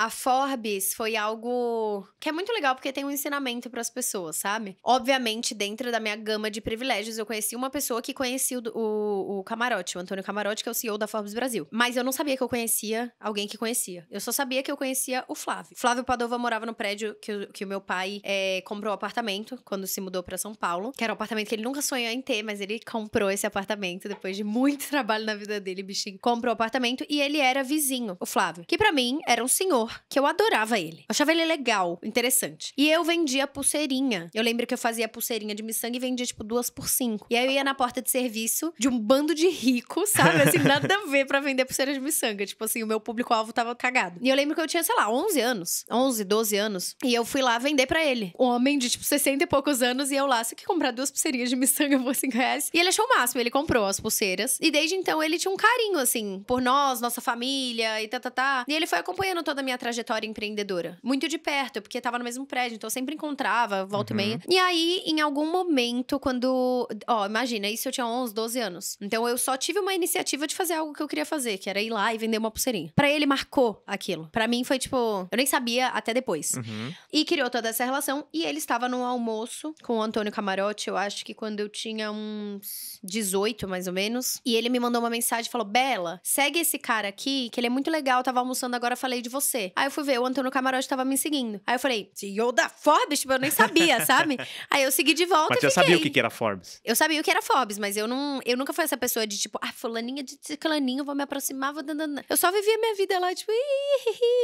a Forbes foi algo que é muito legal porque tem um ensinamento para as pessoas, sabe? Obviamente, dentro da minha gama de privilégios, eu conheci uma pessoa que conhecia o, o, o Camarote, o Antônio Camarote, que é o CEO da Forbes Brasil. Mas eu não sabia que eu conhecia alguém que conhecia. Eu só sabia que eu conhecia o Flávio. Flávio Padova morava no prédio que, que o meu pai é, comprou o apartamento quando se mudou para São Paulo, que era um apartamento que ele nunca sonhou em ter, mas ele comprou esse apartamento depois de muito trabalho na vida dele, bichinho. Comprou o apartamento e ele era vizinho, o Flávio, que para mim era um senhor que eu adorava ele. Eu achava ele legal, interessante. E eu vendia pulseirinha. Eu lembro que eu fazia pulseirinha de miçanga e vendia, tipo, duas por cinco. E aí eu ia na porta de serviço de um bando de ricos, sabe? Assim, nada a ver pra vender pulseira de miçanga. Tipo assim, o meu público-alvo tava cagado. E eu lembro que eu tinha, sei lá, 11 anos. 11, 12 anos. E eu fui lá vender para ele. Um homem de, tipo, 60 e poucos anos. E eu lá, se que comprar duas pulseirinhas de miçanga por cinco reais. E ele achou o máximo. Ele comprou as pulseiras. E desde então ele tinha um carinho, assim, por nós, nossa família e tá, tá, tá. E ele foi acompanhando toda a minha trajetória empreendedora. Muito de perto, porque tava no mesmo prédio, então eu sempre encontrava, volta uhum. e meia. E aí, em algum momento, quando. Ó, imagina, isso eu tinha 11, 12 anos. Então eu só tive uma iniciativa de fazer algo que eu queria fazer, que era ir lá e vender uma pulseirinha. Para ele, marcou aquilo. Para mim, foi tipo. Eu nem sabia até depois. Uhum. E criou toda essa relação. E ele estava num almoço com o Antônio Camarote, eu acho que quando eu tinha uns 18, mais ou menos. E ele me mandou uma mensagem e falou: Bela, segue esse cara aqui, que ele é muito legal, eu tava almoçando agora, falei de você você. Aí eu fui ver, o Antônio Camarote tava me seguindo. Aí eu falei, CEO da Forbes? Tipo, eu nem sabia, sabe? Aí eu segui de volta mas e você sabia o que era Forbes? Eu sabia o que era Forbes, mas eu, não, eu nunca fui essa pessoa de tipo, ah, fulaninha de ciclaninho, vou me aproximar, vou... dando, Eu só vivia minha vida lá, tipo,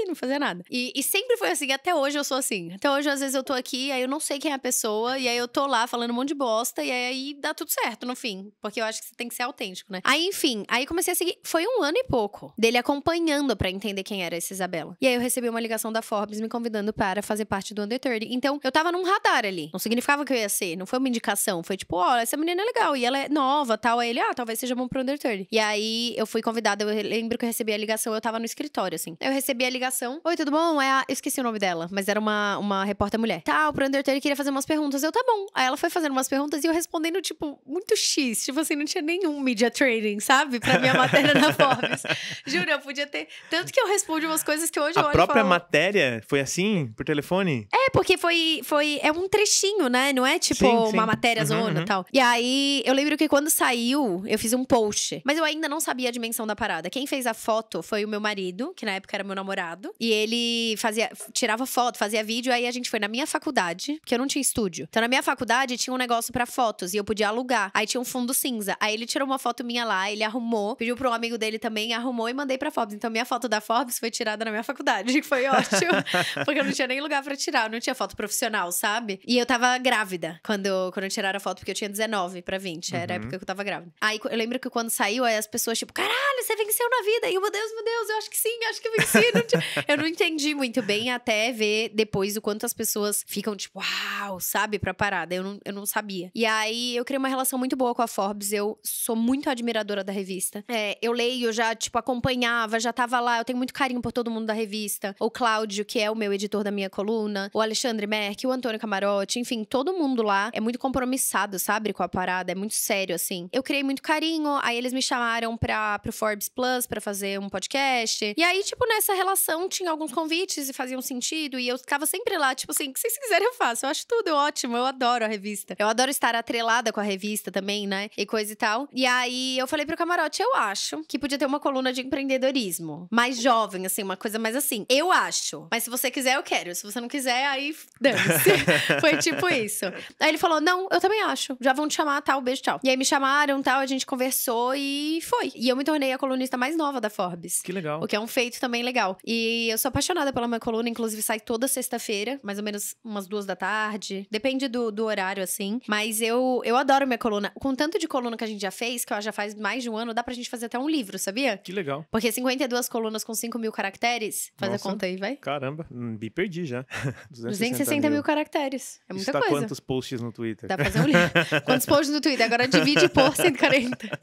não fazia nada. E, e sempre foi assim, até hoje eu sou assim. Até hoje, às vezes, eu tô aqui, aí eu não sei quem é a pessoa, e aí eu tô lá falando um monte de bosta, e aí dá tudo certo, no fim. Porque eu acho que você tem que ser autêntico, né? Aí, enfim, aí comecei a seguir. Foi um ano e pouco dele acompanhando para entender quem era essa Isabela. E e aí eu recebi uma ligação da Forbes me convidando para fazer parte do Under 30. Então, eu tava num radar ali. Não significava que eu ia ser, não foi uma indicação. Foi tipo, ó, oh, essa menina é legal e ela é nova tal. Aí ele, ah, talvez seja bom pro Under 30. E aí eu fui convidada, eu lembro que eu recebi a ligação, eu tava no escritório, assim. Eu recebi a ligação, oi, tudo bom? É a... Eu esqueci o nome dela, mas era uma, uma repórter mulher. Tal, pro Under 30 queria fazer umas perguntas. Eu, tá bom. Aí ela foi fazendo umas perguntas e eu respondendo, tipo, muito X. Tipo assim, não tinha nenhum media training, sabe? Pra minha matéria na Forbes. Juro, eu podia ter. Tanto que eu respondi umas coisas que hoje de a olho. A própria falou. matéria foi assim, por telefone? É, porque foi, foi. É um trechinho, né? Não é tipo sim, sim. uma matéria uhum, zona e uhum. tal. E aí, eu lembro que quando saiu, eu fiz um post. Mas eu ainda não sabia a dimensão da parada. Quem fez a foto foi o meu marido, que na época era meu namorado. E ele fazia, tirava foto, fazia vídeo. Aí a gente foi na minha faculdade, porque eu não tinha estúdio. Então, na minha faculdade tinha um negócio para fotos e eu podia alugar. Aí tinha um fundo cinza. Aí ele tirou uma foto minha lá, ele arrumou, pediu pra um amigo dele também, arrumou e mandei pra Forbes. Então, minha foto da Forbes foi tirada na minha faculdade faculdade, que foi ótimo, porque eu não tinha nem lugar para tirar, eu não tinha foto profissional, sabe? E eu tava grávida quando, quando tiraram a foto, porque eu tinha 19 para 20, uhum. era a uhum. época que eu tava grávida. Aí eu lembro que quando saiu, aí as pessoas, tipo, caralho, você venceu na vida. E eu, meu Deus, meu Deus, eu acho que sim, acho que venci. Não eu não entendi muito bem até ver depois o quanto as pessoas ficam, tipo, uau, sabe, pra parada. Eu não, eu não sabia. E aí eu criei uma relação muito boa com a Forbes, eu sou muito admiradora da revista. É, eu leio, já, tipo, acompanhava, já tava lá, eu tenho muito carinho por todo mundo da revista revista, o Cláudio, que é o meu editor da minha coluna, o Alexandre Merck, o Antônio Camarote, enfim, todo mundo lá é muito compromissado, sabe, com a parada, é muito sério, assim. Eu criei muito carinho, aí eles me chamaram pra, pro Forbes Plus para fazer um podcast. E aí, tipo, nessa relação tinha alguns convites e faziam sentido, e eu ficava sempre lá, tipo assim, o que vocês quiserem eu faço, eu acho tudo ótimo, eu adoro a revista. Eu adoro estar atrelada com a revista também, né, e coisa e tal. E aí eu falei pro Camarote, eu acho que podia ter uma coluna de empreendedorismo, mais jovem, assim, uma coisa mais assim assim, eu acho. Mas se você quiser, eu quero. Se você não quiser, aí dance Foi tipo isso. Aí ele falou: não, eu também acho. Já vão te chamar, tal, beijo, tchau. E aí me chamaram, tal, a gente conversou e foi. E eu me tornei a colunista mais nova da Forbes. Que legal. O que é um feito também legal. E eu sou apaixonada pela minha coluna, inclusive sai toda sexta-feira, mais ou menos umas duas da tarde. Depende do, do horário, assim. Mas eu, eu adoro minha coluna. Com tanto de coluna que a gente já fez, que eu já faz mais de um ano, dá pra gente fazer até um livro, sabia? Que legal. Porque 52 colunas com 5 mil caracteres faz Nossa, conta aí, vai. Caramba, hum, me perdi já. 260, 260 mil. caracteres. É muita Isso tá coisa. quantos posts no Twitter? Dá pra fazer um livro. quantos posts no Twitter? Agora divide por 140.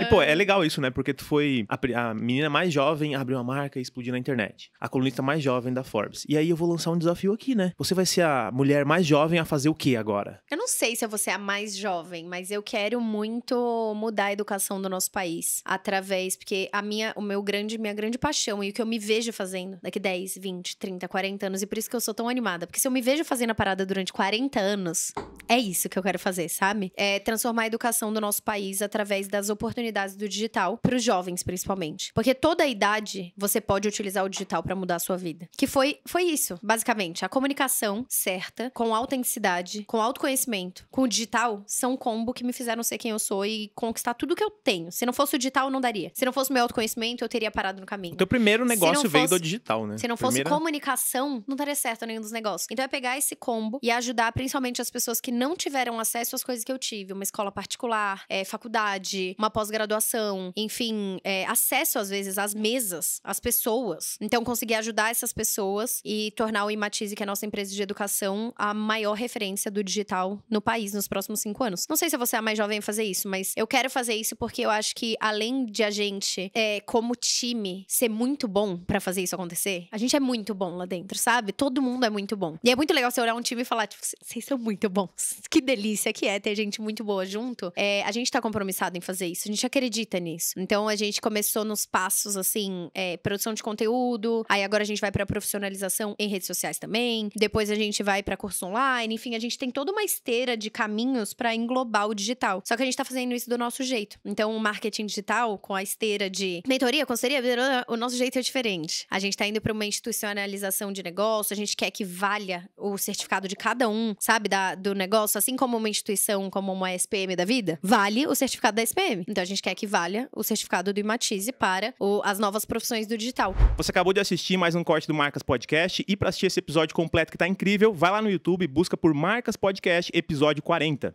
e, pô, é legal isso, né? Porque tu foi a, a menina mais jovem abriu uma marca e explodiu na internet. A colunista mais jovem da Forbes. E aí eu vou lançar um desafio aqui, né? Você vai ser a mulher mais jovem a fazer o que agora? Eu não sei se você é a mais jovem, mas eu quero muito mudar a educação do nosso país através, porque a minha, o meu grande, minha grande paixão e o que eu me vejo fazendo daqui 10, 20, 30, 40 anos. E por isso que eu sou tão animada. Porque se eu me vejo fazendo a parada durante 40 anos, é isso que eu quero fazer, sabe? É transformar a educação do nosso país através das oportunidades do digital para os jovens, principalmente. Porque toda a idade você pode utilizar o digital para mudar a sua vida. Que foi, foi isso, basicamente. A comunicação certa, com autenticidade, com autoconhecimento, com o digital, são um combo que me fizeram ser quem eu sou e conquistar tudo que eu tenho. Se não fosse o digital, não daria. Se não fosse o meu autoconhecimento, eu teria parado no caminho. O teu primeiro negócio veio do digital, né? Se não fosse Primeira... comunicação, não daria certo nenhum dos negócios. Então é pegar esse combo e ajudar principalmente as pessoas que não tiveram acesso às coisas que eu tive. Uma escola particular, é, faculdade, uma pós-graduação, enfim, é, acesso às vezes às mesas, às pessoas. Então conseguir ajudar essas pessoas e tornar o Imatize, que é a nossa empresa de educação, a maior referência do digital no país nos próximos cinco anos. Não sei se você é a mais jovem a fazer isso, mas eu quero fazer isso porque eu acho que além de a gente, é, como time, ser muito bom para fazer isso acontecer. A gente é muito bom lá dentro, sabe? Todo mundo é muito bom. E é muito legal você olhar um time e falar, tipo, vocês são muito bons. Que delícia que é ter gente muito boa junto. É, a gente tá compromissado em fazer isso, a gente acredita nisso. Então a gente começou nos passos, assim, é, produção de conteúdo, aí agora a gente vai pra profissionalização em redes sociais também, depois a gente vai pra curso online, enfim, a gente tem toda uma esteira de caminhos para englobar o digital. Só que a gente tá fazendo isso do nosso jeito. Então o marketing digital, com a esteira de mentoria, consultoria, o nosso jeito é diferente gente. A gente está indo para uma institucionalização de negócio, a gente quer que valha o certificado de cada um, sabe, da, do negócio, assim como uma instituição, como uma SPM da vida, vale o certificado da SPM. Então a gente quer que valha o certificado do Imatize para o, as novas profissões do digital. Você acabou de assistir mais um corte do Marcas Podcast e para assistir esse episódio completo que está incrível, vai lá no YouTube e busca por Marcas Podcast, episódio 40.